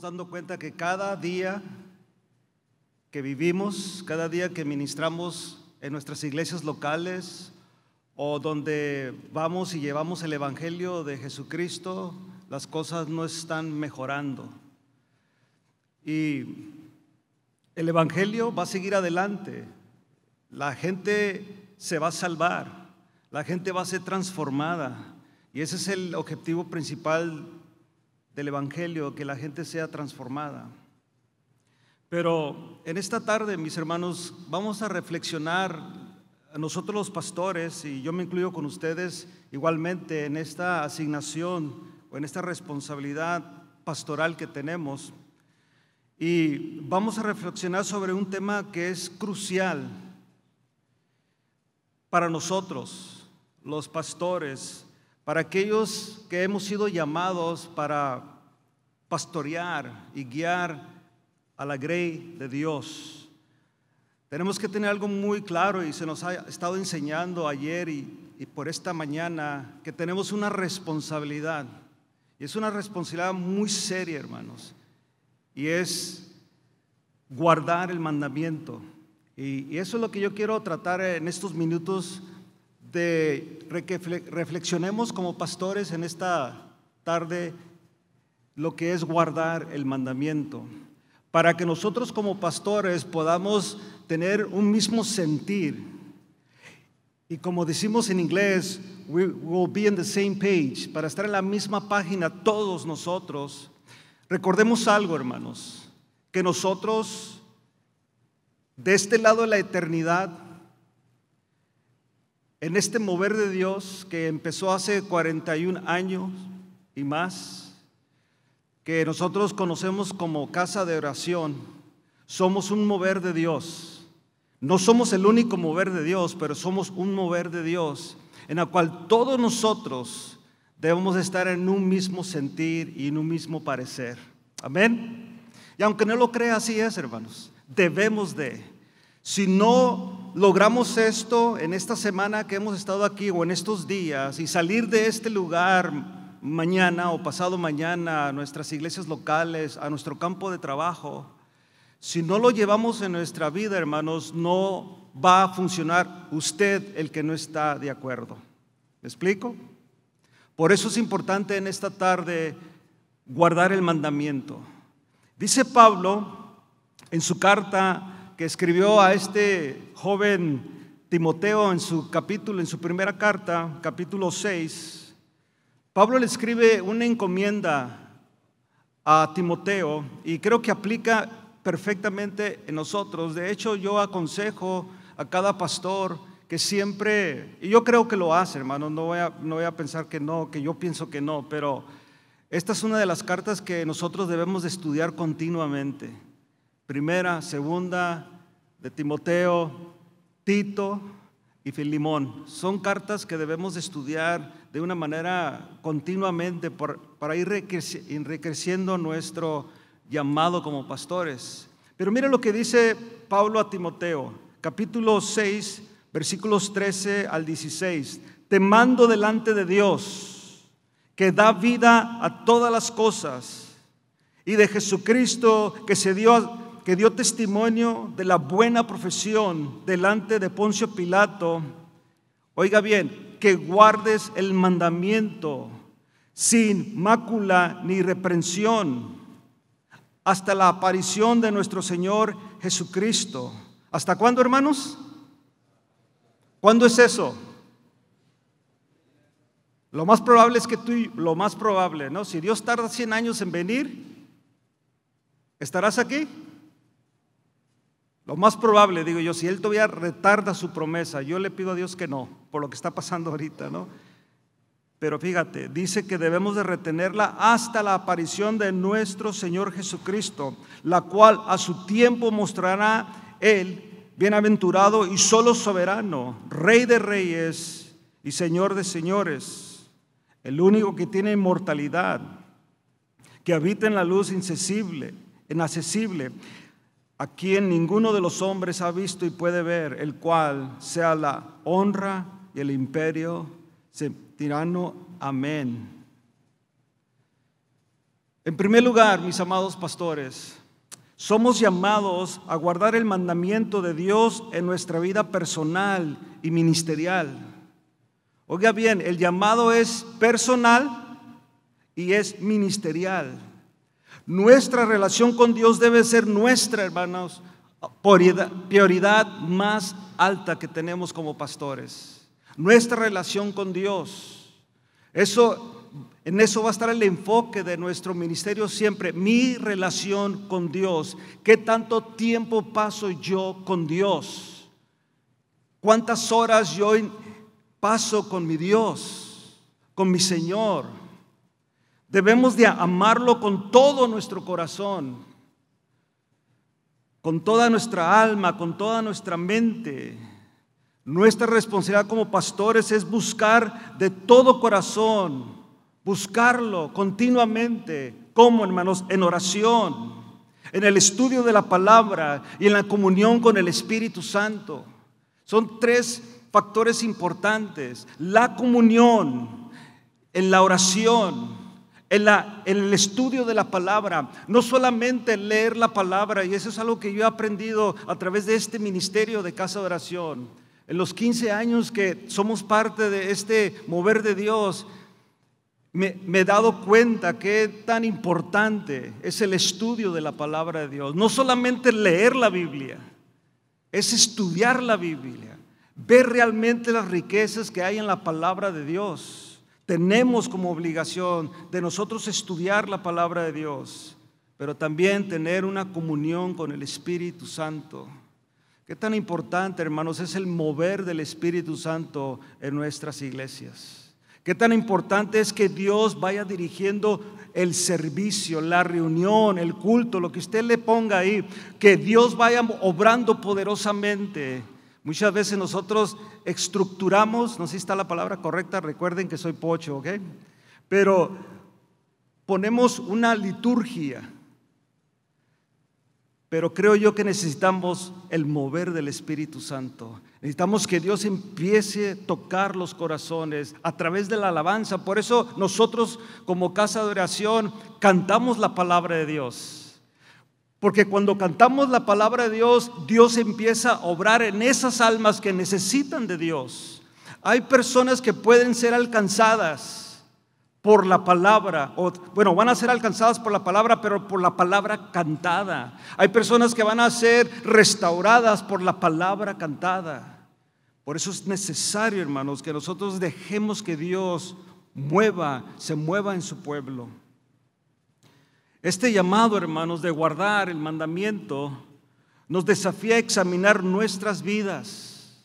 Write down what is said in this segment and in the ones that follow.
dando cuenta que cada día que vivimos, cada día que ministramos en nuestras iglesias locales o donde vamos y llevamos el Evangelio de Jesucristo, las cosas no están mejorando. Y el Evangelio va a seguir adelante. La gente se va a salvar, la gente va a ser transformada. Y ese es el objetivo principal del Evangelio, que la gente sea transformada. Pero en esta tarde, mis hermanos, vamos a reflexionar, nosotros los pastores, y yo me incluyo con ustedes igualmente en esta asignación o en esta responsabilidad pastoral que tenemos, y vamos a reflexionar sobre un tema que es crucial para nosotros, los pastores, para aquellos que hemos sido llamados para pastorear y guiar a la grey de Dios. Tenemos que tener algo muy claro y se nos ha estado enseñando ayer y, por esta mañana que tenemos una responsabilidad. Y es una responsabilidad muy seria, hermanos. Y es guardar el mandamiento. Y, y eso es lo que yo quiero tratar en estos minutos de que reflexionemos como pastores en esta tarde lo que es guardar el mandamiento, para que nosotros como pastores podamos tener un mismo sentir. Y como decimos en inglés, we will be on the same page, para estar en la misma página todos nosotros. Recordemos algo, hermanos, que nosotros, de este lado de la eternidad, en este mover de Dios que empezó hace 41 años y más, que nosotros conocemos como casa de oración, somos un mover de Dios. No somos el único mover de Dios, pero somos un mover de Dios en la cual todos nosotros debemos estar en un mismo sentir y en un mismo parecer. Amén. Y aunque no lo crea, así es, hermanos. Debemos de. Si no logramos esto en esta semana que hemos estado aquí o en estos días y salir de este lugar mañana o pasado mañana a nuestras iglesias locales, a nuestro campo de trabajo, si no lo llevamos en nuestra vida, hermanos, no va a funcionar usted el que no está de acuerdo. ¿Me explico? Por eso es importante en esta tarde guardar el mandamiento. Dice Pablo en su carta que escribió a este joven Timoteo en su capítulo, en su primera carta, capítulo 6, Pablo le escribe una encomienda a Timoteo y creo que aplica perfectamente en nosotros. De hecho, yo aconsejo a cada pastor que siempre, y yo creo que lo hace, hermano, no voy, a, no voy a pensar que no, que yo pienso que no, pero esta es una de las cartas que nosotros debemos estudiar continuamente. Primera, segunda, de Timoteo, Tito, y Filimón. Son cartas que debemos estudiar de una manera continuamente para ir enriqueciendo nuestro llamado como pastores. Pero mire lo que dice Pablo a Timoteo, capítulo 6, versículos 13 al 16. Te mando delante de Dios, que da vida a todas las cosas, y de Jesucristo, que se dio a que dio testimonio de la buena profesión delante de Poncio Pilato, oiga bien, que guardes el mandamiento sin mácula ni reprensión hasta la aparición de nuestro Señor Jesucristo. ¿Hasta cuándo, hermanos? ¿Cuándo es eso? Lo más probable es que tú, lo más probable, ¿no? Si Dios tarda 100 años en venir, ¿estarás aquí? Lo más probable, digo yo, si él todavía retarda su promesa, yo le pido a Dios que no, por lo que está pasando ahorita, ¿no? Pero fíjate, dice que debemos de retenerla hasta la aparición de nuestro Señor Jesucristo, la cual a su tiempo mostrará Él, bienaventurado y solo soberano, Rey de reyes y Señor de señores, el único que tiene inmortalidad, que habita en la luz inaccesible, inaccesible a quien ninguno de los hombres ha visto y puede ver, el cual sea la honra y el imperio se tirano. Amén. En primer lugar, mis amados pastores, somos llamados a guardar el mandamiento de Dios en nuestra vida personal y ministerial. Oiga bien, el llamado es personal y es ministerial. Nuestra relación con Dios debe ser nuestra, hermanos, prioridad, más alta que tenemos como pastores. Nuestra relación con Dios. Eso, en eso va a estar el enfoque de nuestro ministerio siempre. Mi relación con Dios. ¿Qué tanto tiempo paso yo con Dios? ¿Cuántas horas yo paso con mi Dios? Con mi Señor Debemos de amarlo con todo nuestro corazón, con toda nuestra alma, con toda nuestra mente. Nuestra responsabilidad como pastores es buscar de todo corazón, buscarlo continuamente, como hermanos, en oración, en el estudio de la palabra y en la comunión con el Espíritu Santo. Son tres factores importantes. La comunión, en la oración en, el estudio de la palabra, no solamente leer la palabra, y eso es algo que yo he aprendido a través de este ministerio de casa de oración. En los 15 años que somos parte de este mover de Dios, me, he dado cuenta que tan importante es el estudio de la palabra de Dios. No solamente leer la Biblia, es estudiar la Biblia, ver realmente las riquezas que hay en la palabra de Dios. Tenemos como obligación de nosotros estudiar la palabra de Dios, pero también tener una comunión con el Espíritu Santo. Qué tan importante, hermanos, es el mover del Espíritu Santo en nuestras iglesias. Qué tan importante es que Dios vaya dirigiendo el servicio, la reunión, el culto, lo que usted le ponga ahí, que Dios vaya obrando poderosamente Muchas veces nosotros estructuramos, no sé si está la palabra correcta, recuerden que soy pocho, ¿ok? Pero ponemos una liturgia, pero creo yo que necesitamos el mover del Espíritu Santo. Necesitamos que Dios empiece a tocar los corazones a través de la alabanza. Por eso nosotros como casa de oración cantamos la palabra de Dios. Porque cuando cantamos la palabra de Dios, Dios empieza a obrar en esas almas que necesitan de Dios. Hay personas que pueden ser alcanzadas por la palabra, o, bueno, van a ser alcanzadas por la palabra, pero por la palabra cantada. Hay personas que van a ser restauradas por la palabra cantada. Por eso es necesario, hermanos, que nosotros dejemos que Dios mueva, se mueva en su pueblo. Este llamado, hermanos, de guardar el mandamiento nos desafía a examinar nuestras vidas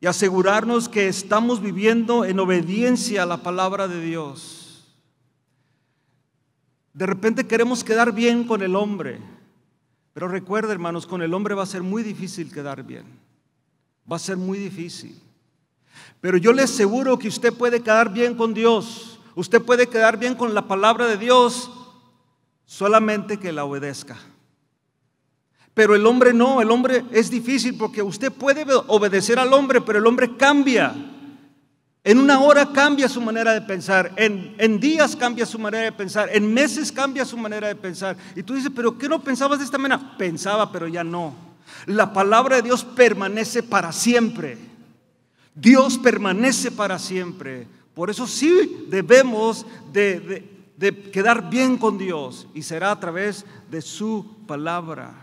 y asegurarnos que estamos viviendo en obediencia a la palabra de Dios. De repente queremos quedar bien con el hombre, pero recuerda, hermanos, con el hombre va a ser muy difícil quedar bien. Va a ser muy difícil. Pero yo le aseguro que usted puede quedar bien con Dios. Usted puede quedar bien con la palabra de Dios solamente que la obedezca. Pero el hombre no, el hombre es difícil porque usted puede obedecer al hombre, pero el hombre cambia. En una hora cambia su manera de pensar, en, días cambia su manera de pensar, en meses cambia su manera de pensar. Y tú dices, pero ¿qué no pensabas de esta manera? Pensaba, pero ya no. La palabra de Dios permanece para siempre. Dios permanece para siempre. Por eso sí debemos de, quedar bien con Dios y será a través de su palabra.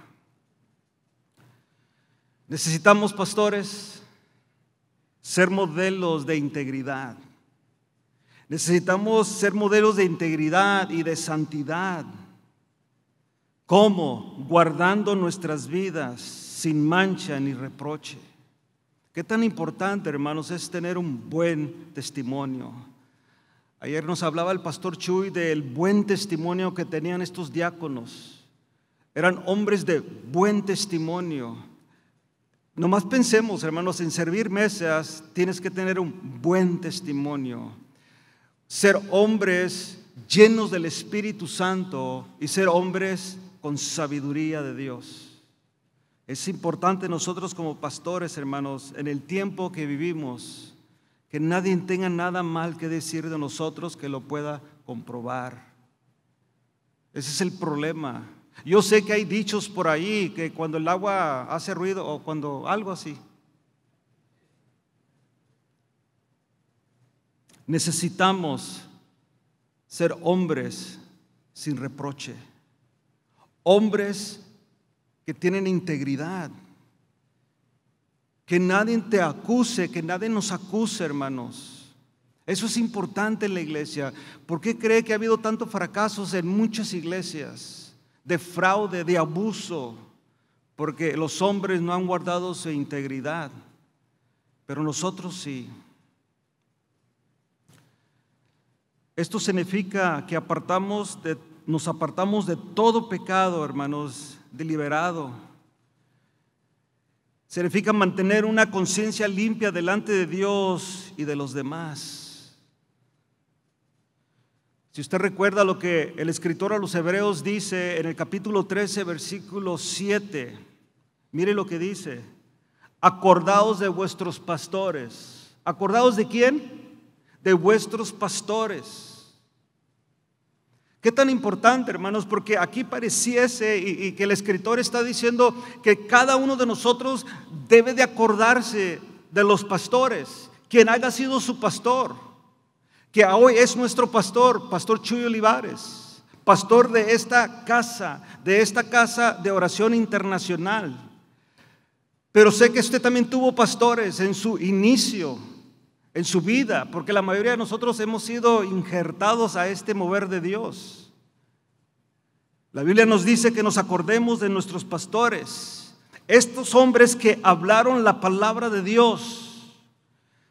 Necesitamos, pastores, ser modelos de integridad. Necesitamos ser modelos de integridad y de santidad. ¿Cómo? Guardando nuestras vidas sin mancha ni reproche. Qué tan importante, hermanos, es tener un buen testimonio. Ayer nos hablaba el pastor Chuy del buen testimonio que tenían estos diáconos. Eran hombres de buen testimonio. Nomás pensemos, hermanos, en servir mesas tienes que tener un buen testimonio. Ser hombres llenos del Espíritu Santo y ser hombres con sabiduría de Dios. Es importante nosotros como pastores, hermanos, en el tiempo que vivimos, que nadie tenga nada mal que decir de nosotros que lo pueda comprobar. Ese es el problema. Yo sé que hay dichos por ahí que cuando el agua hace ruido o cuando algo así. Necesitamos ser hombres sin reproche, hombres tienen integridad. Que nadie te acuse, que nadie nos acuse, hermanos. Eso es importante en la iglesia. ¿Por qué cree que ha habido tantos fracasos en muchas iglesias? De fraude, de abuso. Porque los hombres no han guardado su integridad. Pero nosotros sí. Esto significa que apartamos de, nos apartamos de todo pecado, hermanos, deliberado. Significa mantener una conciencia limpia delante de Dios y de los demás. Si usted recuerda lo que el escritor a los hebreos dice en el capítulo 13, versículo 7, mire lo que dice. Acordaos de vuestros pastores. ¿Acordaos de quién? De vuestros pastores Qué tan importante, hermanos, porque aquí pareciese y, que el escritor está diciendo que cada uno de nosotros debe de acordarse de los pastores, quien haya sido su pastor, que hoy es nuestro pastor, Pastor Chuy Olivares, pastor de esta casa, de esta casa de oración internacional. Pero sé que usted también tuvo pastores en su inicio, en su vida, porque la mayoría de nosotros hemos sido injertados a este mover de Dios. La Biblia nos dice que nos acordemos de nuestros pastores, estos hombres que hablaron la palabra de Dios.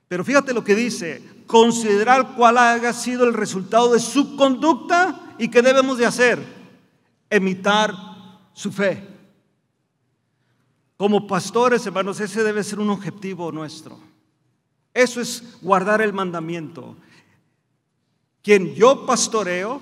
Pero fíjate lo que dice, considerar cuál haya sido el resultado de su conducta y qué debemos de hacer, imitar su fe. Como pastores, hermanos, ese debe ser un objetivo nuestro. Eso es guardar el mandamiento. Quien yo pastoreo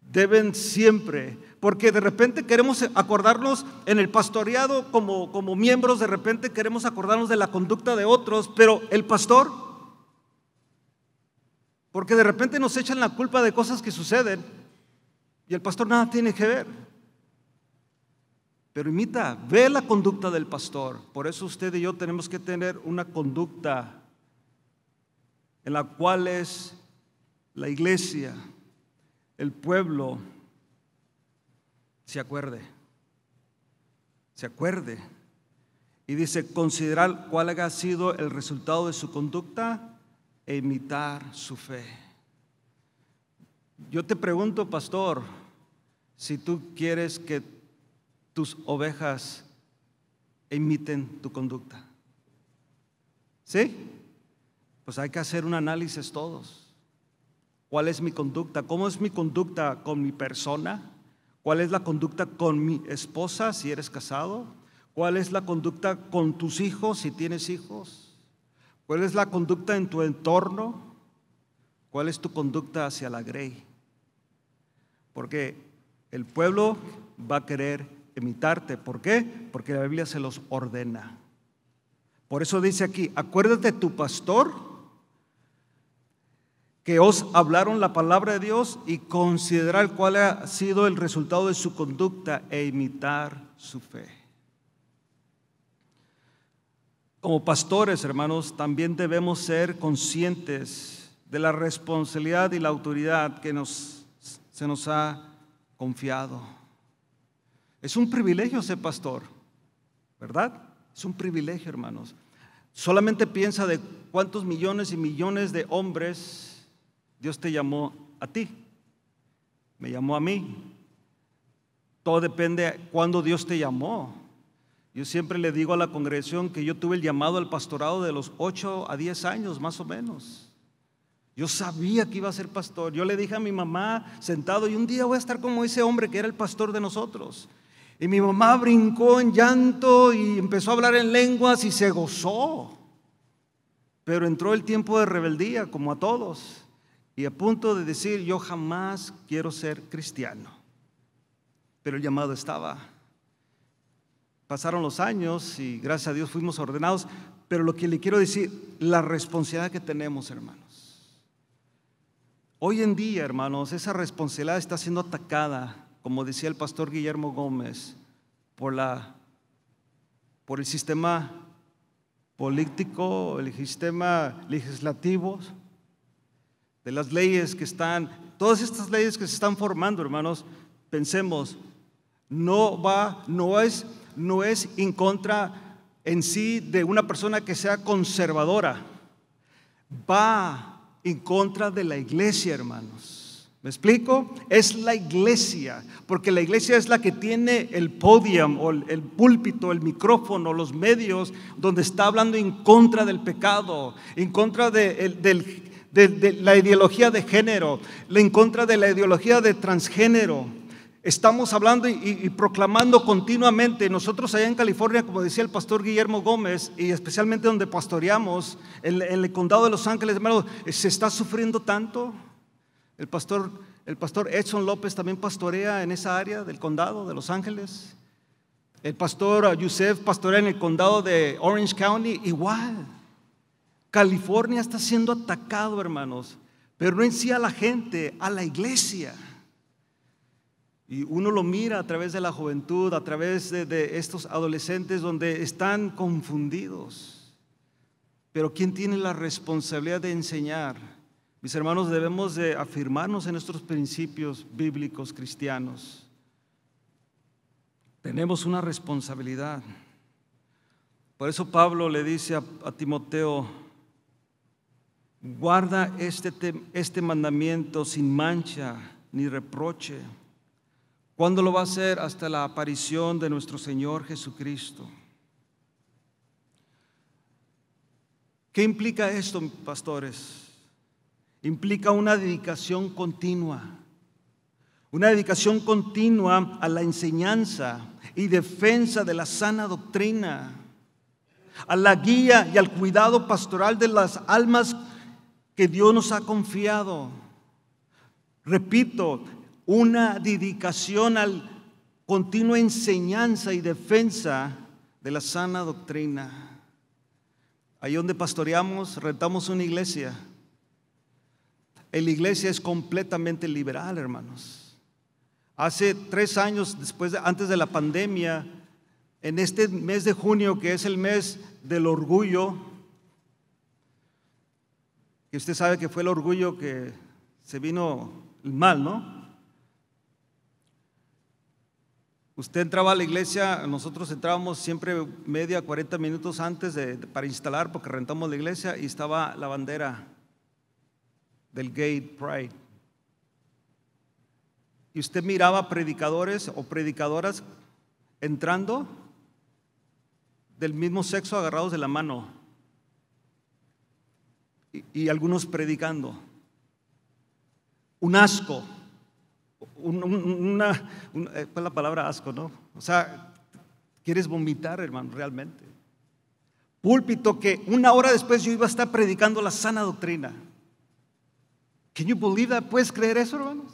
deben siempre, porque de repente queremos acordarnos en el pastoreado como, como miembros, de repente queremos acordarnos de la conducta de otros, pero el pastor, porque de repente nos echan la culpa de cosas que suceden y el pastor nada tiene que ver. Pero imita, ve la conducta del pastor. Por eso usted y yo tenemos que tener una conducta en la cual es la iglesia, el pueblo, se acuerde, se acuerde. Y dice, considerar cuál ha sido el resultado de su conducta e imitar su fe. Yo te pregunto, pastor, si tú quieres que tus ovejas emiten tu conducta. ¿Sí? Pues hay que hacer un análisis todos. ¿Cuál es mi conducta? ¿Cómo es mi conducta con mi persona? ¿Cuál es la conducta con mi esposa si eres casado? ¿Cuál es la conducta con tus hijos si tienes hijos? ¿Cuál es la conducta en tu entorno? ¿Cuál es tu conducta hacia la grey? Porque el pueblo va a querer imitarte. ¿Por qué? Porque la Biblia se los ordena. Por eso dice aquí, acuérdate tu pastor que os hablaron la palabra de Dios y considerar cuál ha sido el resultado de su conducta e imitar su fe. Como pastores, hermanos, también debemos ser conscientes de la responsabilidad y la autoridad que nos, se nos ha confiado. Es un privilegio ser pastor, ¿verdad? Es un privilegio, hermanos. Solamente piensa de cuántos millones y millones de hombres Dios te llamó a ti. Me llamó a mí. Todo depende de cuándo Dios te llamó. Yo siempre le digo a la congregación que yo tuve el llamado al pastorado de los 8 a 10 años, más o menos. Yo sabía que iba a ser pastor. Yo le dije a mi mamá sentado, y un día voy a estar como ese hombre que era el pastor de nosotros. Y mi mamá brincó en llanto y empezó a hablar en lenguas y se gozó. Pero entró el tiempo de rebeldía, como a todos, y a punto de decir, yo jamás quiero ser cristiano. Pero el llamado estaba. Pasaron los años y gracias a Dios fuimos ordenados, pero lo que le quiero decir, la responsabilidad que tenemos, hermanos. Hoy en día, hermanos, esa responsabilidad está siendo atacada como decía el pastor Guillermo Gómez, por, la, por el sistema político, el sistema legislativo, de las leyes que están, todas estas leyes que se están formando, hermanos, pensemos, no va, no es, no es en contra en sí de una persona que sea conservadora, va en contra de la iglesia, hermanos ¿Me explico? Es la iglesia, porque la iglesia es la que tiene el podium o el, púlpito, el micrófono, los medios, donde está hablando en contra del pecado, en contra de, la ideología de género, en contra de la ideología de transgénero. Estamos hablando y, proclamando continuamente. Nosotros allá en California, como decía el pastor Guillermo Gómez, y especialmente donde pastoreamos, en, el condado de Los Ángeles, se está sufriendo tanto. El pastor, Edson López también pastorea en esa área del condado de Los Ángeles. El pastor Yusef pastorea en el condado de Orange County, igual. California está siendo atacado, hermanos, pero no en sí a la gente, a la iglesia. Y uno lo mira a través de la juventud, a través de estos adolescentes donde están confundidos. Pero ¿quién tiene la responsabilidad de enseñar? Mis hermanos, debemos de afirmarnos en nuestros principios bíblicos cristianos. Tenemos una responsabilidad. Por eso Pablo le dice a, Timoteo, guarda este, este mandamiento sin mancha ni reproche. ¿Cuándo lo va a hacer? Hasta la aparición de nuestro Señor Jesucristo. ¿Qué implica esto, pastores? implica una dedicación continua, una dedicación continua a la enseñanza y defensa de la sana doctrina, a la guía y al cuidado pastoral de las almas que Dios nos ha confiado. Repito, una dedicación al continua enseñanza y defensa de la sana doctrina. Ahí donde pastoreamos, rentamos una iglesia en la iglesia es completamente liberal, hermanos. Hace tres años, después antes de la pandemia, en este mes de junio, que es el mes del orgullo, que usted sabe que fue el orgullo que se vino el mal, ¿no? Usted entraba a la iglesia, nosotros entrábamos siempre media, 40 minutos antes para instalar, porque rentamos la iglesia y estaba la bandera del Gay Pride. Y usted miraba predicadores o predicadoras entrando del mismo sexo agarrados de la mano y, algunos predicando. Un asco, una, eh, la palabra asco, ¿no? O sea, quieres vomitar, hermano, realmente. Púlpito que una hora después yo iba a estar predicando la sana doctrina. ¿Puedes creer eso, hermanos?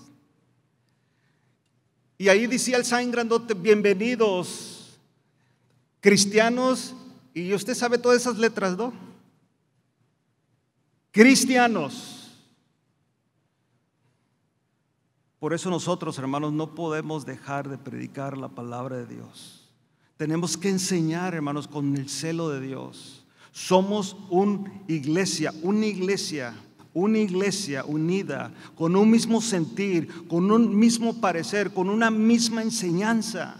Y ahí decía el sangrandote: Grandote, bienvenidos, cristianos, y usted sabe todas esas letras, ¿no? Cristianos. Por eso nosotros, hermanos, no podemos dejar de predicar la palabra de Dios. Tenemos que enseñar, hermanos, con el celo de Dios. Somos una iglesia, una iglesia una iglesia unida, con un mismo sentir, con un mismo parecer, con una misma enseñanza.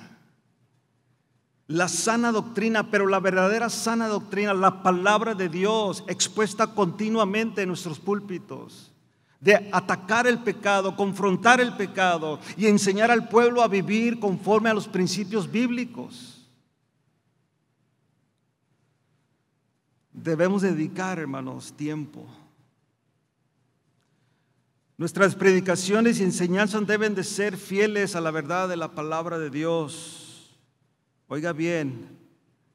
La sana doctrina, pero la verdadera sana doctrina, la palabra de Dios expuesta continuamente en nuestros púlpitos, de atacar el pecado, confrontar el pecado y enseñar al pueblo a vivir conforme a los principios bíblicos. Debemos dedicar, hermanos, tiempo Nuestras predicaciones y enseñanzas deben de ser fieles a la verdad de la palabra de Dios. Oiga bien,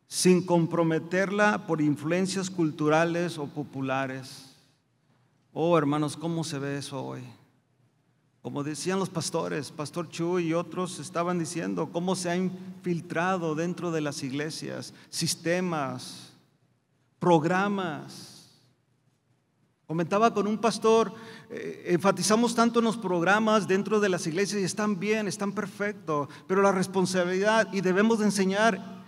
sin comprometerla por influencias culturales o populares. Oh, hermanos, ¿cómo se ve eso hoy? Como decían los pastores, Pastor Chu y otros estaban diciendo, cómo se ha infiltrado dentro de las iglesias sistemas, programas Comentaba con un pastor, eh, enfatizamos tanto en los programas dentro de las iglesias y están bien, están perfectos, pero la responsabilidad y debemos enseñar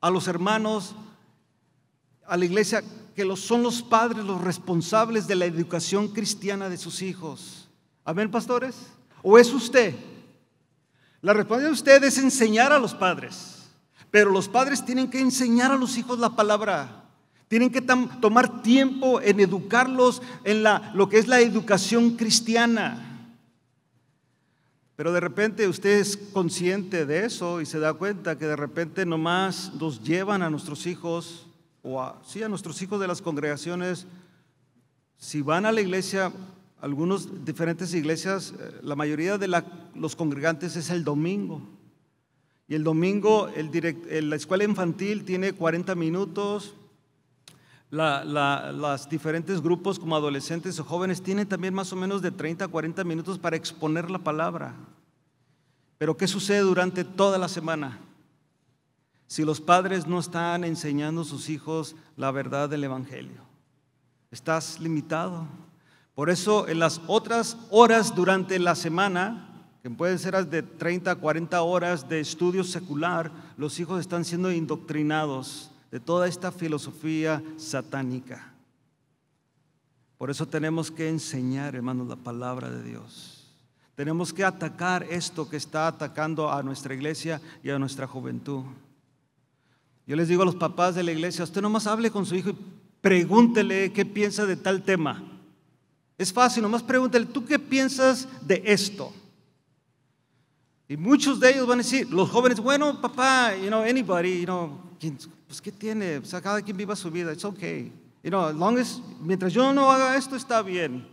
a los hermanos, a la iglesia, que son los padres los responsables de la educación cristiana de sus hijos. Amén, pastores. ¿O es usted? La responsabilidad de usted es enseñar a los padres, pero los padres tienen que enseñar a los hijos la palabra. Tienen que tomar tiempo en educarlos en la, lo que es la educación cristiana. Pero de repente usted es consciente de eso y se da cuenta que de repente nomás nos llevan a nuestros hijos, o a, sí, a nuestros hijos de las congregaciones. Si van a la iglesia, algunas diferentes iglesias, eh, la mayoría de los congregantes es el domingo. Y el domingo eh, la escuela infantil tiene 40 minutos, la, las diferentes grupos como adolescentes o jóvenes tienen también más o menos de 30 a 40 minutos para exponer la palabra. Pero ¿qué sucede durante toda la semana? Si los padres no están enseñando a sus hijos la verdad del Evangelio, estás limitado. Por eso en las otras horas durante la semana, que pueden ser de 30 a 40 horas de estudio secular, los hijos están siendo indoctrinados de toda esta filosofía satánica. Por eso tenemos que enseñar, hermanos, la palabra de Dios. Tenemos que atacar esto que está atacando a nuestra iglesia y a nuestra juventud. Yo les digo a los papás de la iglesia, usted nomás hable con su hijo y pregúntele qué piensa de tal tema. Es fácil, nomás pregúntele, ¿tú qué piensas de esto? Y muchos de ellos van a decir, los jóvenes, bueno, papá, you know, anybody, you know, pues, ¿qué tiene? cada quien viva su vida, it's okay. You mientras yo no haga esto, está bien.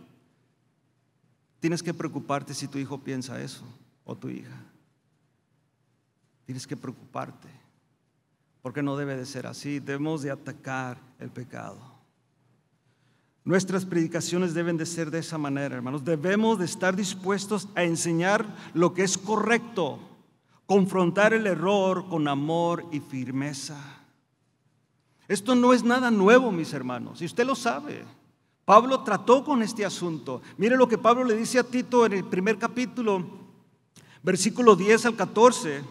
Tienes que preocuparte si tu hijo piensa eso, o tu hija. Tienes que preocuparte, porque no debe de ser así. Debemos de atacar el pecado. Nuestras predicaciones deben de ser de esa manera, hermanos. Debemos de estar dispuestos a enseñar lo que es correcto confrontar el error con amor y firmeza. Esto no es nada nuevo, mis hermanos, y usted lo sabe. Pablo trató con este asunto. Mire lo que Pablo le dice a Tito en el primer capítulo, versículo 10 al 14.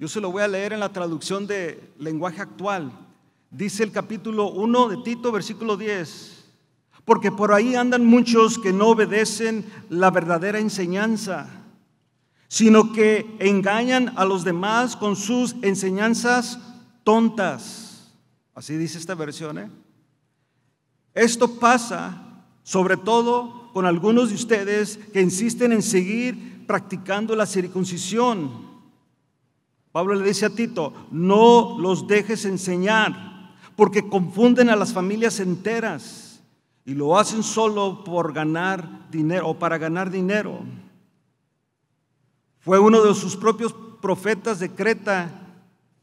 Yo se lo voy a leer en la traducción de lenguaje actual. Dice el capítulo 1 de Tito, versículo 10. Porque por ahí andan muchos que no obedecen la verdadera enseñanza, sino que engañan a los demás con sus enseñanzas tontas. Así dice esta versión. ¿eh? Esto pasa sobre todo con algunos de ustedes que insisten en seguir practicando la circuncisión. Pablo le dice a Tito, no los dejes enseñar, porque confunden a las familias enteras. Y lo hacen solo por ganar dinero o para ganar dinero. Fue uno de sus propios profetas de Creta,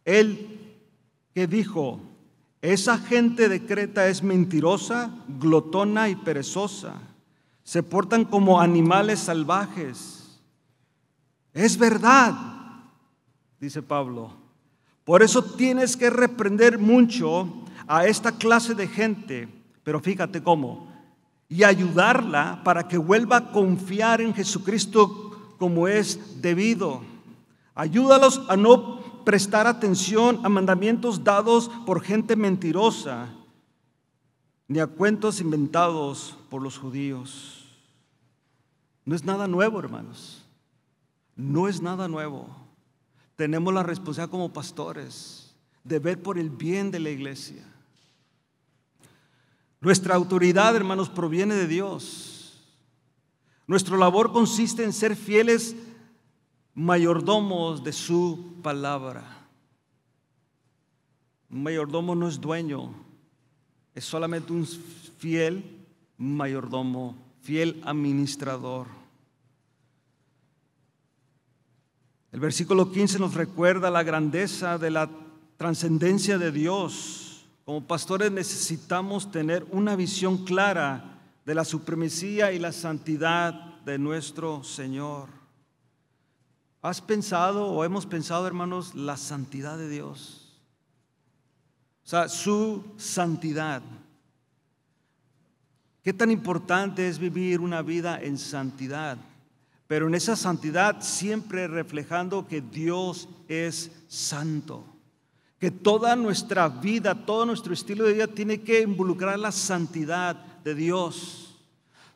él que dijo, esa gente de Creta es mentirosa, glotona y perezosa. Se portan como animales salvajes. Es verdad, dice Pablo. Por eso tienes que reprender mucho a esta clase de gente pero fíjate cómo. Y ayudarla para que vuelva a confiar en Jesucristo como es debido. Ayúdalos a no prestar atención a mandamientos dados por gente mentirosa, ni a cuentos inventados por los judíos. No es nada nuevo, hermanos. No es nada nuevo. Tenemos la responsabilidad como pastores de ver por el bien de la iglesia nuestra autoridad, hermanos, proviene de Dios. Nuestra labor consiste en ser fieles mayordomos de su palabra. Un mayordomo no es dueño, es solamente un fiel mayordomo, fiel administrador. El versículo 15 nos recuerda la grandeza de la trascendencia de Dios como pastores necesitamos tener una visión clara de la supremacía y la santidad de nuestro Señor. ¿Has pensado o hemos pensado, hermanos, la santidad de Dios? O sea, su santidad. ¿Qué tan importante es vivir una vida en santidad? Pero en esa santidad siempre reflejando que Dios es santo que toda nuestra vida, todo nuestro estilo de vida tiene que involucrar la santidad de Dios.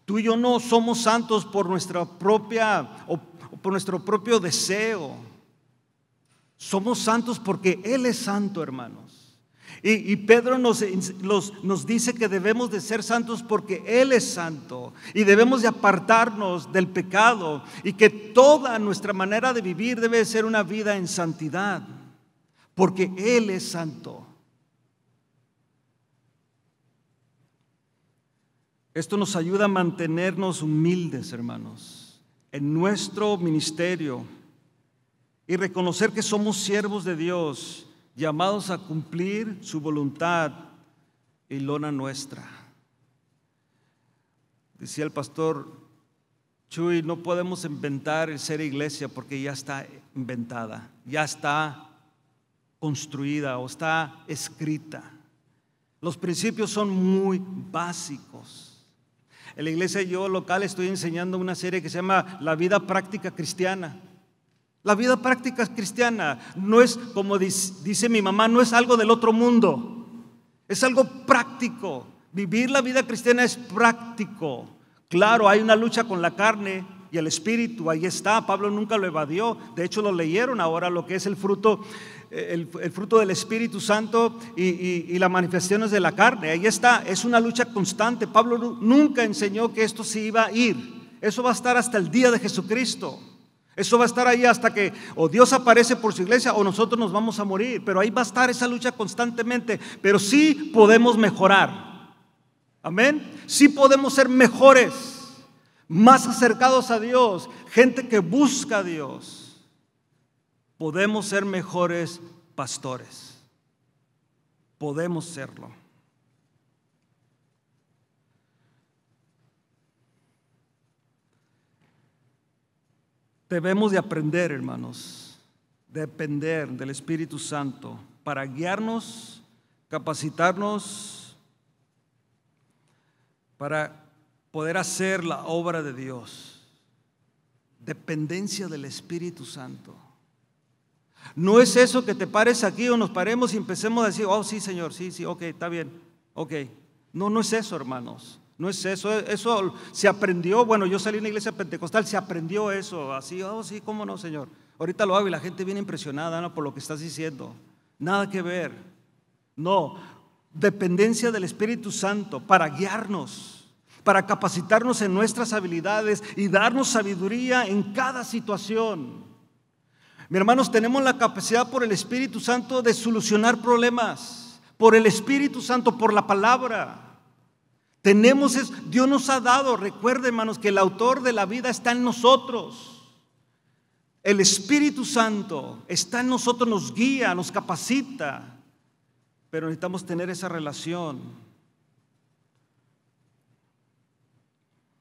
Tú y yo no somos santos por nuestra propia o por nuestro propio deseo. Somos santos porque Él es santo, hermanos. Y, Pedro nos, nos dice que debemos de ser santos porque Él es santo y debemos de apartarnos del pecado y que toda nuestra manera de vivir debe ser una vida en santidad porque Él es santo. Esto nos ayuda a mantenernos humildes, hermanos, en nuestro ministerio y reconocer que somos siervos de Dios, llamados a cumplir su voluntad y lona nuestra. Decía el pastor Chuy, no podemos inventar el ser iglesia porque ya está inventada, ya está construida o está escrita. Los principios son muy básicos. En la iglesia yo local estoy enseñando una serie que se llama La vida práctica cristiana. La vida práctica cristiana no es, como dice, dice mi mamá, no es algo del otro mundo. Es algo práctico. Vivir la vida cristiana es práctico. Claro, hay una lucha con la carne, y el espíritu. Ahí está, Pablo nunca lo evadió. De hecho, lo leyeron ahora lo que es el fruto el, fruto del Espíritu Santo y, las manifestaciones de la carne. Ahí está, es una lucha constante. Pablo nunca enseñó que esto se iba a ir. Eso va a estar hasta el día de Jesucristo. Eso va a estar ahí hasta que o Dios aparece por su iglesia o nosotros nos vamos a morir. Pero ahí va a estar esa lucha constantemente. Pero sí podemos mejorar. Amén. Sí podemos ser mejores, más acercados a Dios, gente que busca a Dios. Podemos ser mejores pastores. Podemos serlo. Debemos de aprender, hermanos, depender del Espíritu Santo para guiarnos, capacitarnos, para poder hacer la obra de Dios. Dependencia del Espíritu Santo. No es eso que te pares aquí o nos paremos y empecemos a decir, oh sí, Señor, sí, sí, ok, está bien, ok. No, no es eso, hermanos. No es eso, eso se aprendió, bueno, yo salí en la iglesia pentecostal, se aprendió eso, así, oh sí, cómo no, Señor. Ahorita lo hago y la gente viene impresionada ¿no? por lo que estás diciendo. Nada que ver. No, dependencia del Espíritu Santo para guiarnos, para capacitarnos en nuestras habilidades y darnos sabiduría en cada situación. Mi hermanos, tenemos la capacidad por el Espíritu Santo de solucionar problemas, por el Espíritu Santo, por la palabra. Tenemos es, Dios nos ha dado, recuerden hermanos, que el autor de la vida está en nosotros. El Espíritu Santo está en nosotros, nos guía, nos capacita, pero necesitamos tener esa relación.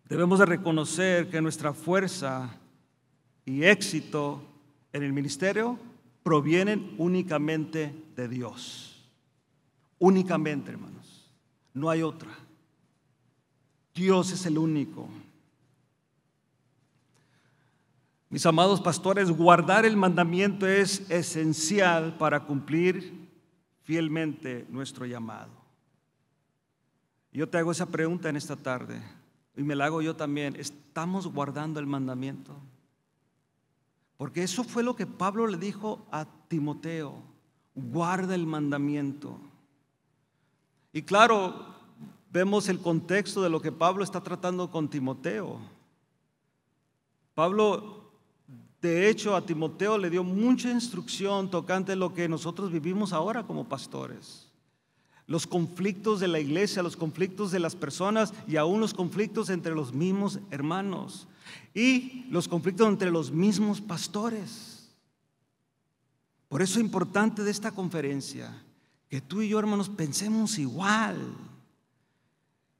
Debemos de reconocer que nuestra fuerza y éxito en el ministerio provienen únicamente de Dios. Únicamente, hermanos. No hay otra. Dios es el único. Mis amados pastores, guardar el mandamiento es esencial para cumplir fielmente nuestro llamado. Yo te hago esa pregunta en esta tarde y me la hago yo también. ¿Estamos guardando el mandamiento? Porque eso fue lo que Pablo le dijo a Timoteo, guarda el mandamiento. Y claro, vemos el contexto de lo que Pablo está tratando con Timoteo. Pablo, de hecho, a Timoteo le dio mucha instrucción tocante lo que nosotros vivimos ahora como pastores los conflictos de la iglesia, los conflictos de las personas y aún los conflictos entre los mismos hermanos y los conflictos entre los mismos pastores. Por eso es importante de esta conferencia que tú y yo, hermanos, pensemos igual.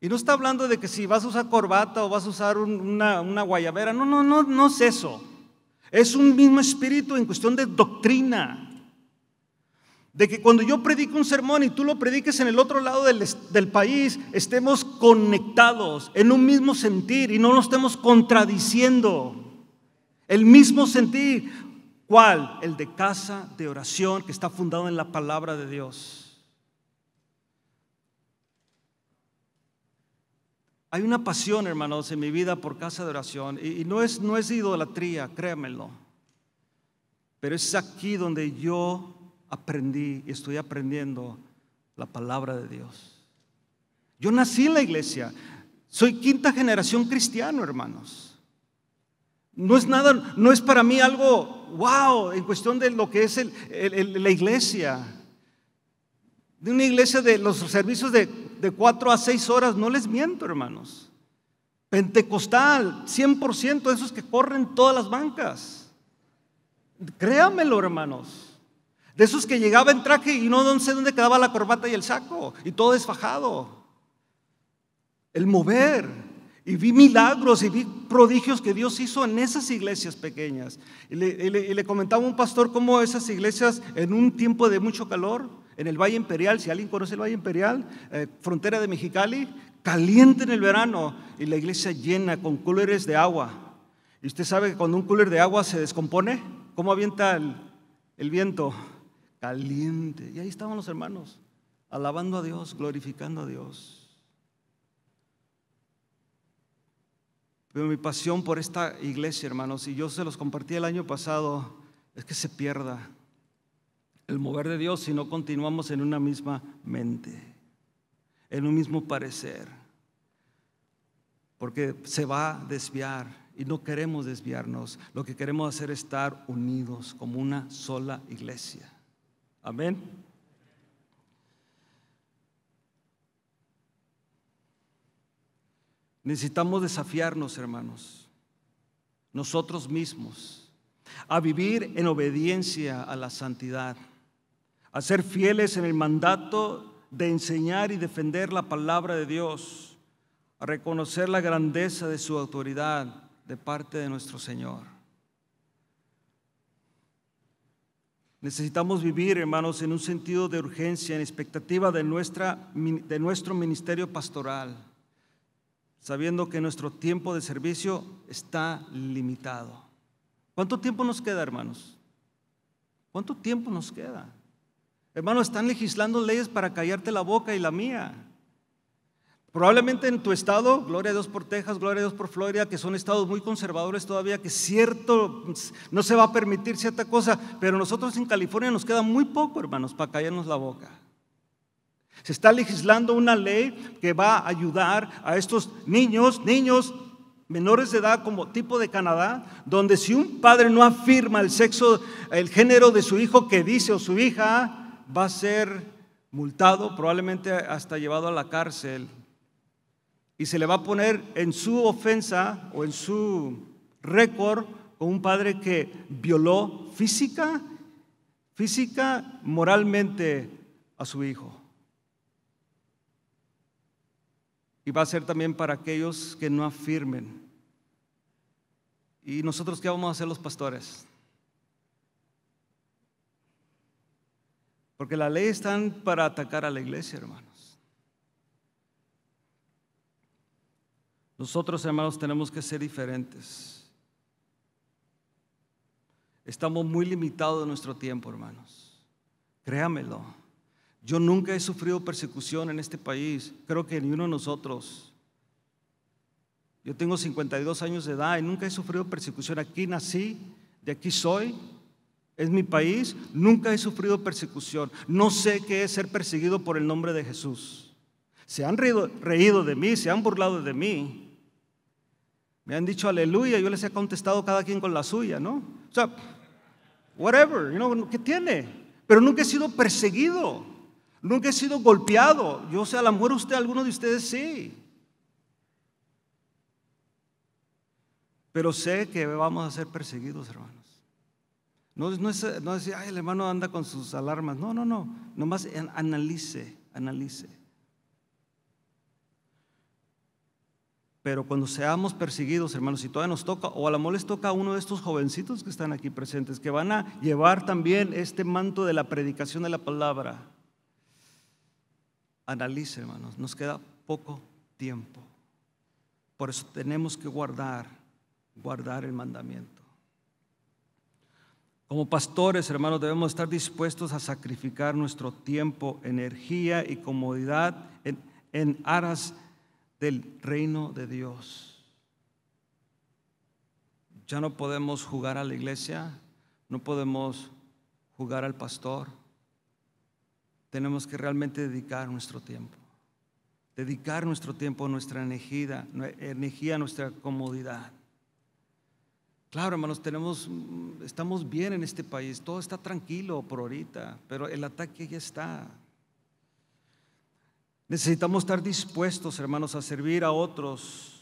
Y no está hablando de que si vas a usar corbata o vas a usar una, una guayabera. No, no, no, no es eso. Es un mismo espíritu en cuestión de doctrina de que cuando yo predico un sermón y tú lo prediques en el otro lado del, país, estemos conectados en un mismo sentir y no nos estemos contradiciendo. El mismo sentir, ¿cuál? El de casa de oración que está fundado en la palabra de Dios. Hay una pasión, hermanos, en mi vida por casa de oración y, no, es, no es idolatría, créanmelo. pero es aquí donde yo aprendí y estoy aprendiendo la palabra de Dios. Yo nací en la iglesia. Soy quinta generación cristiano, hermanos. No es nada, no es para mí algo wow en cuestión de lo que es la iglesia. De una iglesia de los servicios de, de cuatro a seis horas, no les miento, hermanos. Pentecostal, 100% de esos que corren todas las bancas. Créamelo, hermanos. De esos que llegaba en traje y no, sé dónde quedaba la corbata y el saco, y todo desfajado. El mover. Y vi milagros y vi prodigios que Dios hizo en esas iglesias pequeñas. Y le, comentaba un pastor cómo esas iglesias en un tiempo de mucho calor, en el Valle Imperial, si alguien conoce el Valle Imperial, eh, frontera de Mexicali, caliente en el verano y la iglesia llena con coolers de agua. Y usted sabe que cuando un cooler de agua se descompone, ¿cómo avienta el viento? caliente. Y ahí estaban los hermanos, alabando a Dios, glorificando a Dios. Pero mi pasión por esta iglesia, hermanos, y yo se los compartí el año pasado, es que se pierda el mover de Dios si no continuamos en una misma mente, en un mismo parecer. Porque se va a desviar y no queremos desviarnos. Lo que queremos hacer es estar unidos como una sola iglesia. Amén. Necesitamos desafiarnos, hermanos, nosotros mismos, a vivir en obediencia a la santidad, a ser fieles en el mandato de enseñar y defender la palabra de Dios, a reconocer la grandeza de su autoridad de parte de nuestro Señor. Necesitamos vivir, hermanos, en un sentido de urgencia, en expectativa de, nuestra, de nuestro ministerio pastoral, sabiendo que nuestro tiempo de servicio está limitado. ¿Cuánto tiempo nos queda, hermanos? ¿Cuánto tiempo nos queda? Hermanos, están legislando leyes para callarte la boca y la mía. Probablemente en tu estado, gloria a Dios por Texas, gloria a Dios por Florida, que son estados muy conservadores todavía, que cierto, no se va a permitir cierta cosa, pero nosotros en California nos queda muy poco, hermanos, para callarnos la boca. Se está legislando una ley que va a ayudar a estos niños, niños menores de edad como tipo de Canadá, donde si un padre no afirma el sexo, el género de su hijo que dice o su hija, va a ser multado, probablemente hasta llevado a la cárcel y se le va a poner en su ofensa o en su récord con un padre que violó física, física, moralmente a su hijo. Y va a ser también para aquellos que no afirmen. ¿Y nosotros qué vamos a hacer los pastores? Porque la ley están para atacar a la iglesia, hermano. Nosotros, hermanos, tenemos que ser diferentes. Estamos muy limitados de nuestro tiempo, hermanos. Créamelo. Yo nunca he sufrido persecución en este país. Creo que ni uno de nosotros. Yo tengo 52 años de edad y nunca he sufrido persecución. Aquí nací, de aquí soy, es mi país. Nunca he sufrido persecución. No sé qué es ser perseguido por el nombre de Jesús. Se han reído de mí, se han burlado de mí. Me han dicho aleluya, yo les he contestado cada quien con la suya, ¿no? O sea, whatever, you ¿qué tiene? Pero nunca he sido perseguido, nunca he sido golpeado. Yo sé, a lo mejor usted, alguno de ustedes sí. Pero sé que vamos a ser perseguidos, hermanos. No, no es, no ay, el hermano anda con sus alarmas. No, no, no. Nomás analice, analice. Pero cuando seamos perseguidos, hermanos, si todavía nos toca, o a lo mejor les toca a uno de estos jovencitos que están aquí presentes, que van a llevar también este manto de la predicación de la palabra. Analice, hermanos, nos queda poco tiempo. Por eso tenemos que guardar, guardar el mandamiento. Como pastores, hermanos, debemos estar dispuestos a sacrificar nuestro tiempo, energía y comodidad en, en aras del reino de Dios. Ya no podemos jugar a la iglesia, no podemos jugar al pastor. Tenemos que realmente dedicar nuestro tiempo. Dedicar nuestro tiempo, nuestra energía, energía nuestra comodidad. Claro, hermanos, tenemos, estamos bien en este país, todo está tranquilo por ahorita, pero el ataque ya está. Necesitamos estar dispuestos, hermanos, a servir a otros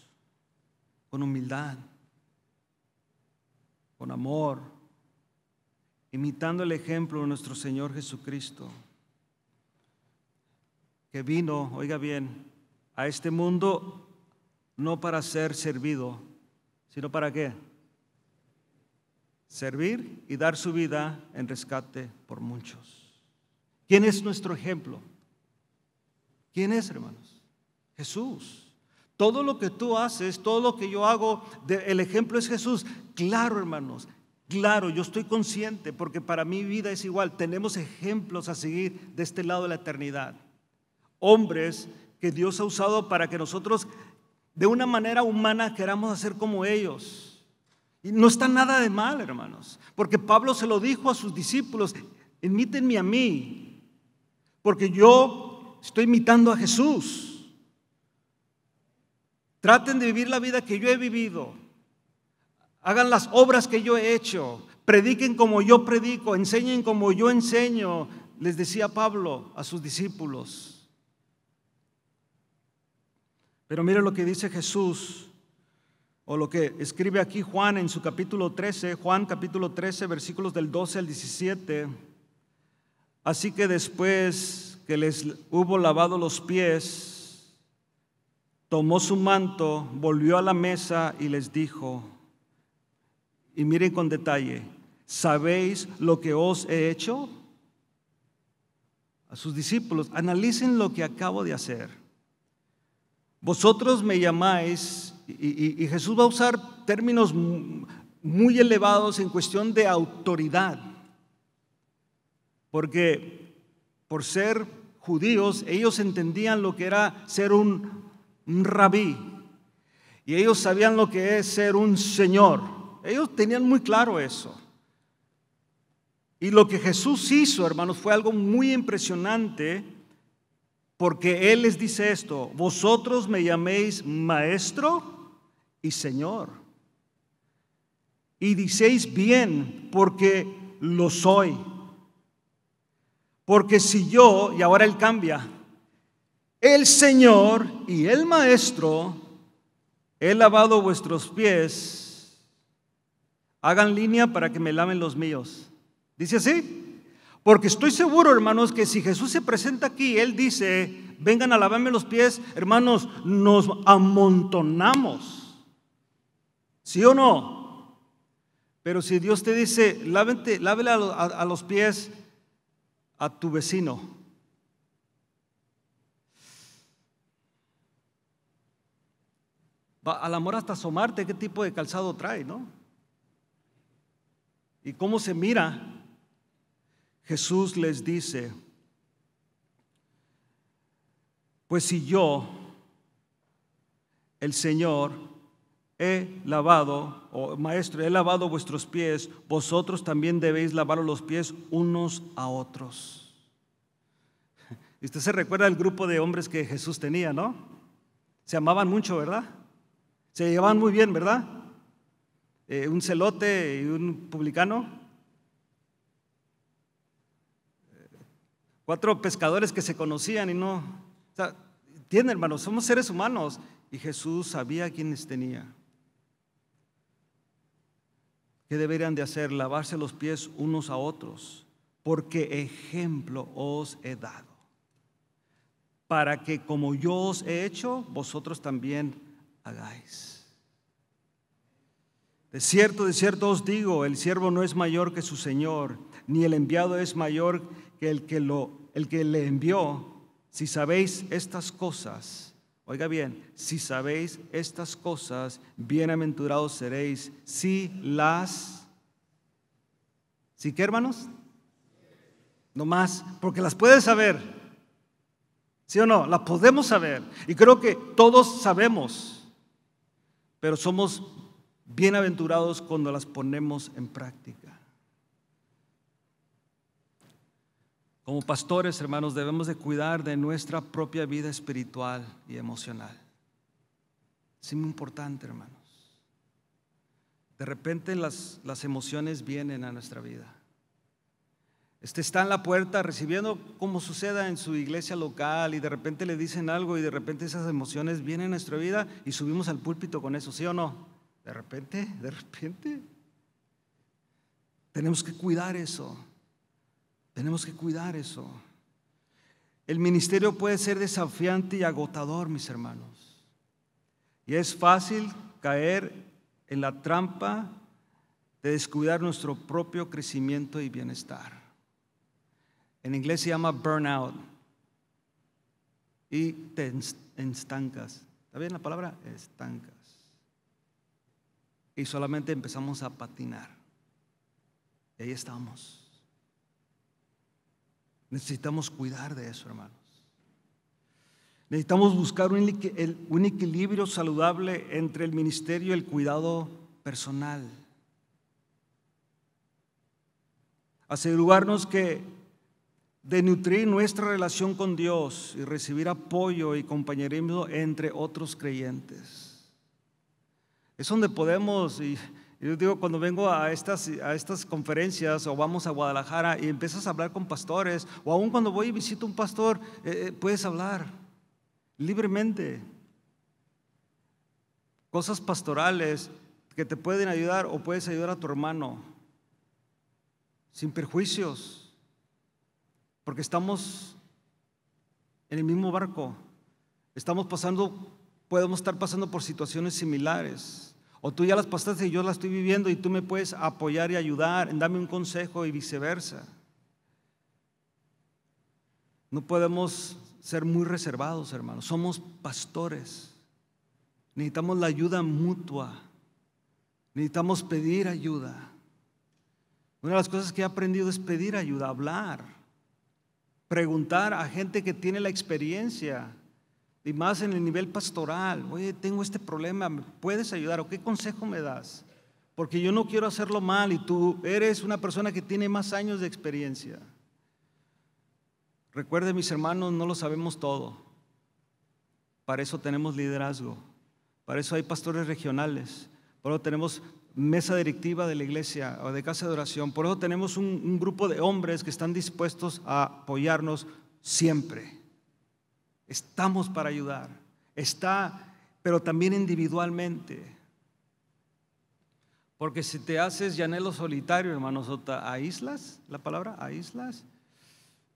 con humildad, con amor, imitando el ejemplo de nuestro Señor Jesucristo, que vino, oiga bien, a este mundo no para ser servido, sino para qué? Servir y dar su vida en rescate por muchos. ¿Quién es nuestro ejemplo? ¿Quién es, hermanos? Jesús. Todo lo que tú haces, todo lo que yo hago, el ejemplo es Jesús. Claro, hermanos, Claro, yo estoy consciente porque para mi vida es igual. Tenemos ejemplos a seguir de este lado de la eternidad. Hombres que Dios ha usado para que nosotros de una manera humana queramos hacer como ellos. Y no está nada de mal, hermanos, porque Pablo se lo dijo a sus discípulos, imítenme a mí, porque yo Estoy imitando a Jesús. Traten de vivir la vida que yo he vivido. Hagan las obras que yo he hecho. Prediquen como yo predico. Enseñen como yo enseño. Les decía Pablo a sus discípulos. Pero mire lo que dice Jesús o lo que escribe aquí Juan en su capítulo 13, Juan capítulo 13, versículos del 12 al 17. Así que después que les hubo lavado los pies, tomó su manto, volvió a la mesa y les dijo, y miren con detalle, ¿sabéis lo que os he hecho? A sus discípulos, analicen lo que acabo de hacer. Vosotros me llamáis, y, y Jesús va a usar términos muy elevados en cuestión de autoridad, porque por ser judíos, ellos entendían lo que era ser un, rabí. Y ellos sabían lo que es ser un señor. Ellos tenían muy claro eso. Y lo que Jesús hizo, hermanos, fue algo muy impresionante porque Él les dice esto, vosotros me llaméis maestro y señor. Y diceis bien porque lo soy. Porque si yo, y ahora él cambia, el Señor y el Maestro, he lavado vuestros pies, hagan línea para que me laven los míos. ¿Dice así? Porque estoy seguro, hermanos, que si Jesús se presenta aquí, Él dice, vengan a lavarme los pies, hermanos, nos amontonamos. ¿Sí o no? Pero si Dios te dice, lávete, lávele a los pies a tu vecino. Va al amor hasta asomarte qué tipo de calzado trae, ¿no? Y cómo se mira. Jesús les dice, pues si yo, el Señor, he lavado maestro, he lavado vuestros pies, vosotros también debéis lavar los pies unos a otros. Y usted se recuerda El grupo de hombres que Jesús tenía, ¿no? Se amaban mucho, ¿verdad? Se llevaban muy bien, ¿verdad? Eh, un celote y un publicano. Eh, cuatro pescadores que se conocían y no... O tiene hermanos, somos seres humanos. Y Jesús sabía quiénes tenía. ¿Qué deberían de hacer? Lavarse los pies unos a otros, porque ejemplo os he dado, para que como yo os he hecho, vosotros también hagáis. De cierto, de cierto os digo, el siervo no es mayor que su Señor, ni el enviado es mayor que el que, lo, el que le envió. Si sabéis estas cosas, Oiga bien, si sabéis estas cosas, bienaventurados seréis si las... ¿Sí que hermanos? No más, porque las puedes saber. ¿Sí o no? Las podemos saber. Y creo que todos sabemos, pero somos bienaventurados cuando las ponemos en práctica. Como pastores, hermanos, debemos de cuidar de nuestra propia vida espiritual y emocional. Es muy importante, hermanos. De repente las, emociones vienen a nuestra vida. Este está en la puerta recibiendo como suceda en su iglesia local y de repente le dicen algo y de repente esas emociones vienen a nuestra vida y subimos al púlpito con eso, ¿sí o no? De repente, de repente. Tenemos que cuidar eso. Tenemos que cuidar eso. El ministerio puede ser desafiante y agotador, mis hermanos. Y es fácil caer en la trampa de descuidar nuestro propio crecimiento y bienestar. En inglés se llama burnout. Y te estancas. ¿Está bien la palabra? Estancas. Y solamente empezamos a patinar. Y ahí estamos. Necesitamos cuidar de eso, hermanos. Necesitamos buscar un equilibrio saludable entre el ministerio y el cuidado personal. Asegurarnos que de nutrir nuestra relación con Dios y recibir apoyo y compañerismo entre otros creyentes. Es donde podemos, y yo digo, cuando vengo a estas, a estas conferencias o vamos a Guadalajara y empiezas a hablar con pastores, o aún cuando voy y visito un pastor, eh, eh, puedes hablar libremente. Cosas pastorales que te pueden ayudar o puedes ayudar a tu hermano, sin perjuicios, porque estamos en el mismo barco, estamos pasando, podemos estar pasando por situaciones similares. O tú ya las pasaste y yo las estoy viviendo y tú me puedes apoyar y ayudar, dame un consejo y viceversa. No podemos ser muy reservados, hermanos. Somos pastores. Necesitamos la ayuda mutua. Necesitamos pedir ayuda. Una de las cosas que he aprendido es pedir ayuda, hablar, preguntar a gente que tiene la experiencia y más en el nivel pastoral, oye, tengo este problema, ¿me puedes ayudar o qué consejo me das? Porque yo no quiero hacerlo mal y tú eres una persona que tiene más años de experiencia. Recuerde, mis hermanos, no lo sabemos todo. Para eso tenemos liderazgo, para eso hay pastores regionales, por eso tenemos mesa directiva de la iglesia o de casa de oración, por eso tenemos un grupo de hombres que están dispuestos a apoyarnos siempre. Estamos para ayudar. Está, pero también individualmente. Porque si te haces llanelo solitario, hermanos, a islas, la palabra a islas,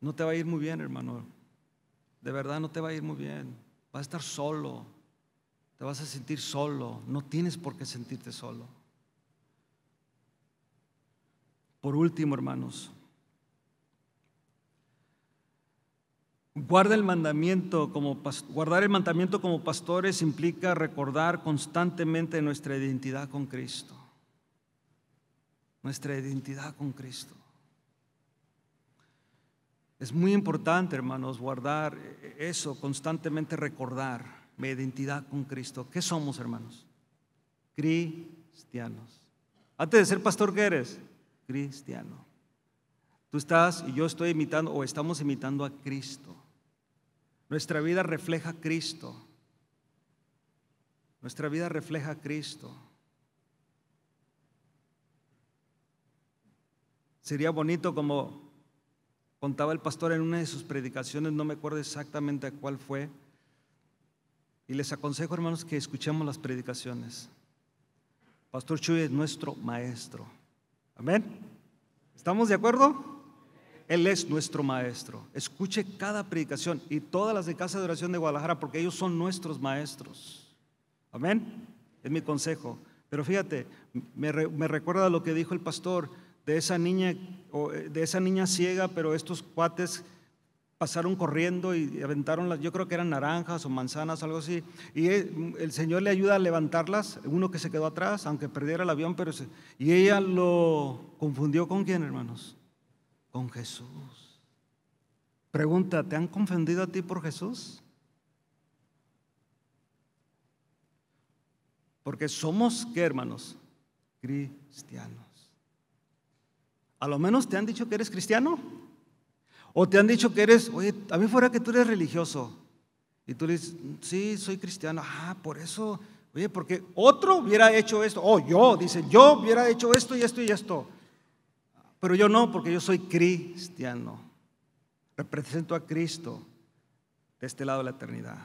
no te va a ir muy bien, hermano. De verdad no te va a ir muy bien. Vas a estar solo. Te vas a sentir solo. No tienes por qué sentirte solo. Por último, hermanos, el mandamiento como, guardar el mandamiento como pastores implica recordar constantemente nuestra identidad con Cristo. Nuestra identidad con Cristo. Es muy importante, hermanos, guardar eso, constantemente recordar mi identidad con Cristo. ¿Qué somos, hermanos? Cristianos. Antes de ser pastor, ¿qué eres? Cristiano. Tú estás y yo estoy imitando o estamos imitando a Cristo. Nuestra vida refleja a Cristo. Nuestra vida refleja a Cristo. Sería bonito como contaba el pastor en una de sus predicaciones, no me acuerdo exactamente cuál fue, y les aconsejo, hermanos, que escuchemos las predicaciones. Pastor Chuy es nuestro maestro. Amén. ¿Estamos de acuerdo? Él es nuestro maestro. Escuche cada predicación y todas las de Casa de Oración de Guadalajara porque ellos son nuestros maestros. Amén. Es mi consejo. Pero fíjate, me, recuerda lo que dijo el pastor de esa niña, eh, de esa niña ciega, pero estos cuates pasaron corriendo y aventaron las, yo creo que eran naranjas o manzanas, algo así, y el Señor le ayuda a levantarlas, uno que se quedó atrás, aunque perdiera el avión, pero y ella lo confundió con quién, hermanos, con Jesús. Pregunta, ¿te han confundido a ti por Jesús? Porque somos, ¿qué hermanos? Cristianos. A lo menos te han dicho que eres cristiano. O te han dicho que eres, oye, a mí fuera que tú eres religioso. Y tú le dices, sí, soy cristiano. Ah, por eso, oye, porque otro hubiera hecho esto. O oh, yo, dice, yo hubiera hecho esto y esto y esto. Pero yo no, porque yo soy cristiano. Represento a Cristo de este lado de la eternidad.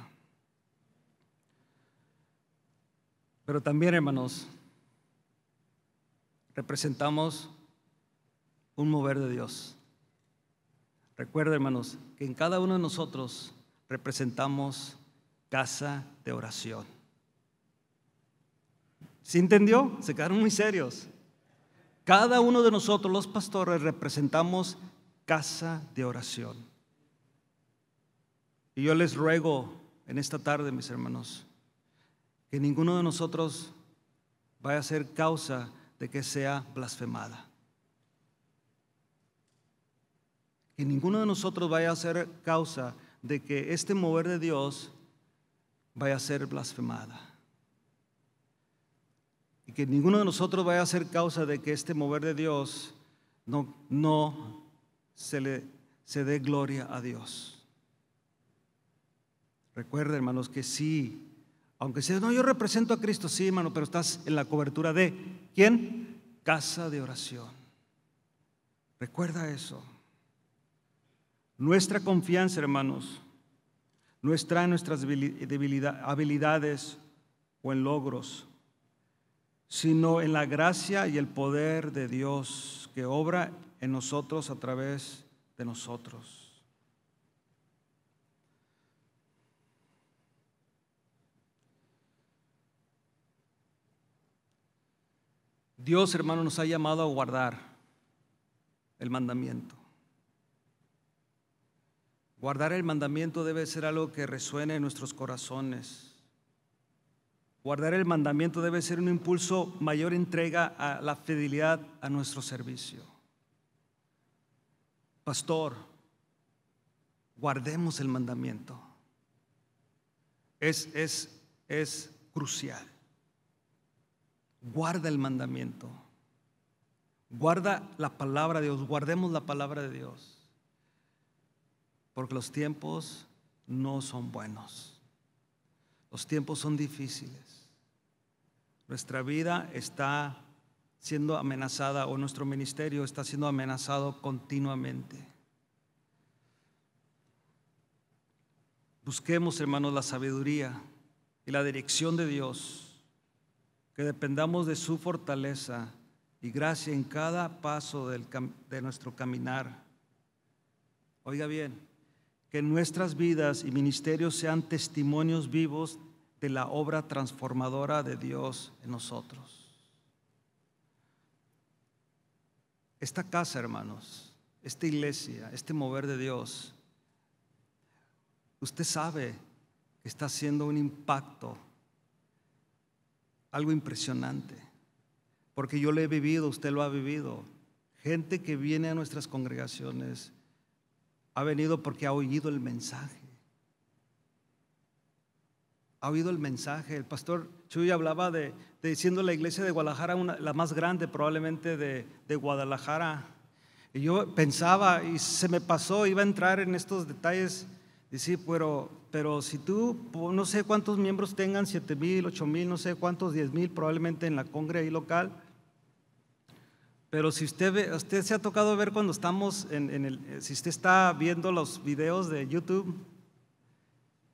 Pero también, hermanos, representamos un mover de Dios. Recuerda, hermanos, que en cada uno de nosotros representamos casa de oración. ¿Sí entendió? Se quedaron muy serios. Cada uno de nosotros, los pastores, representamos casa de oración. Y yo les ruego en esta tarde, mis hermanos, que ninguno de nosotros vaya a ser causa de que sea blasfemada. Que ninguno de nosotros vaya a ser causa de que este mover de Dios vaya a ser blasfemada que ninguno de nosotros vaya a ser causa de que este mover de Dios no, se le se dé gloria a Dios. Recuerda, hermanos, que sí, aunque sea, no, yo represento a Cristo, sí, hermano, pero estás en la cobertura de ¿quién? Casa de oración. Recuerda eso. Nuestra confianza, hermanos, nuestra en nuestras habilidades o en logros, sino en la gracia y el poder de Dios que obra en nosotros a través de nosotros. Dios, hermano, nos ha llamado a guardar el mandamiento. Guardar el mandamiento debe ser algo que resuene en nuestros corazones. Guardar el mandamiento debe ser un impulso mayor entrega a la fidelidad a nuestro servicio. Pastor, guardemos el mandamiento. Es, es, es crucial. Guarda el mandamiento. Guarda la palabra de Dios. Guardemos la palabra de Dios. Porque los tiempos no son buenos. Los tiempos son difíciles nuestra vida está siendo amenazada o nuestro ministerio está siendo amenazado continuamente. Busquemos, hermanos, la sabiduría y la dirección de Dios, que dependamos de su fortaleza y gracia en cada paso de nuestro caminar. Oiga bien, que nuestras vidas y ministerios sean testimonios vivos de la obra transformadora de Dios en nosotros. Esta casa, hermanos, esta iglesia, este mover de Dios, usted sabe que está haciendo un impacto, algo impresionante, porque yo lo he vivido, usted lo ha vivido. Gente que viene a nuestras congregaciones ha venido porque ha oído el mensaje ha oído el mensaje. El pastor Chuy hablaba de, de siendo la iglesia de Guadalajara una, la más grande probablemente de, de, Guadalajara. Y yo pensaba y se me pasó, iba a entrar en estos detalles. Decir, sí, pero, pero si tú, no sé cuántos miembros tengan, siete mil, ocho mil, no sé cuántos, diez mil probablemente en la congre ahí local. Pero si usted, usted se ha tocado ver cuando estamos en, en el, si usted está viendo los videos de YouTube,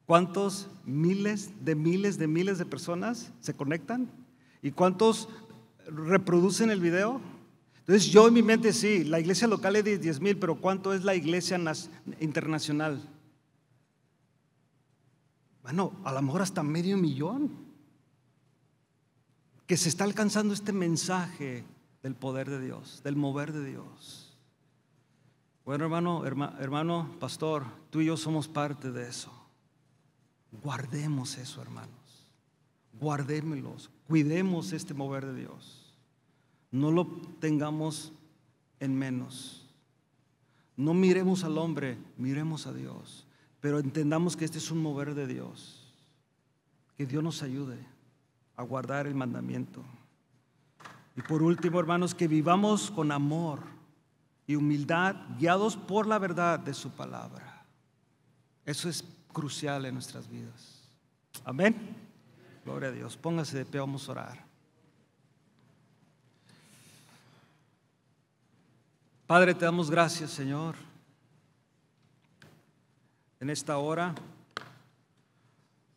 ¿Cuántos miles de miles de miles de personas se conectan? ¿Y cuántos reproducen el video? Entonces yo en mi mente sí, la iglesia local es de 10 mil, pero ¿cuánto es la iglesia internacional? Bueno, a lo mejor hasta medio millón que se está alcanzando este mensaje del poder de Dios, del mover de Dios. Bueno, hermano, hermano, pastor, tú y yo somos parte de eso. Guardemos eso, hermanos. Guardémelos. Cuidemos este mover de Dios. No lo tengamos en menos. No miremos al hombre, miremos a Dios. Pero entendamos que este es un mover de Dios. Que Dios nos ayude a guardar el mandamiento. Y por último, hermanos, que vivamos con amor y humildad, guiados por la verdad de su palabra. Eso es crucial en nuestras vidas. Amén. Gloria a Dios. Póngase de pie, vamos a orar. Padre, te damos gracias, Señor, en esta hora,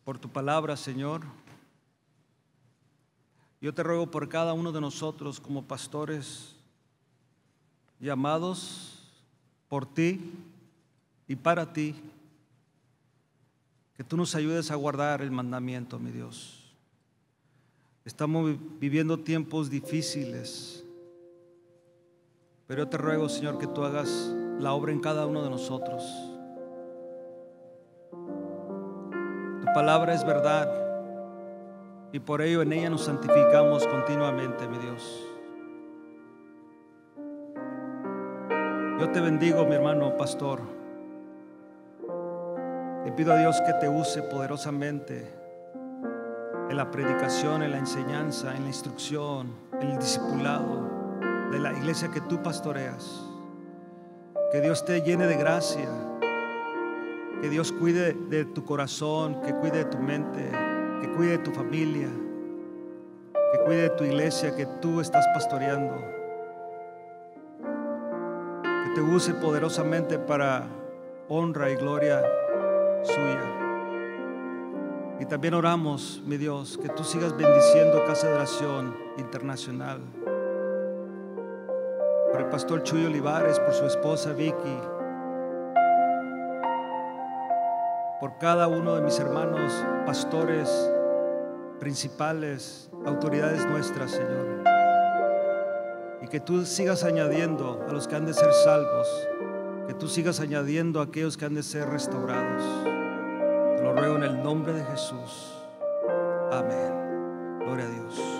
por tu palabra, Señor. Yo te ruego por cada uno de nosotros como pastores llamados por ti y para ti que tú nos ayudes a guardar el mandamiento, mi Dios. Estamos viviendo tiempos difíciles, pero yo te ruego, Señor, que tú hagas la obra en cada uno de nosotros. Tu palabra es verdad y por ello en ella nos santificamos continuamente, mi Dios. Yo te bendigo, mi hermano pastor. Te pido a Dios que te use poderosamente en la predicación, en la enseñanza, en la instrucción, en el discipulado de la iglesia que tú pastoreas. Que Dios te llene de gracia. Que Dios cuide de tu corazón, que cuide de tu mente, que cuide de tu familia, que cuide de tu iglesia que tú estás pastoreando. Que te use poderosamente para honra y gloria suya. Y también oramos, mi Dios, que tú sigas bendiciendo Casa de Oración Internacional. Por el pastor Chuy Olivares, por su esposa Vicky, por cada uno de mis hermanos, pastores, principales, autoridades nuestras, Señor. Y que tú sigas añadiendo a los que han de ser salvos, que tú sigas añadiendo a aquellos que han de ser restaurados ruego en el nombre de Jesús. Amén. Gloria a Dios.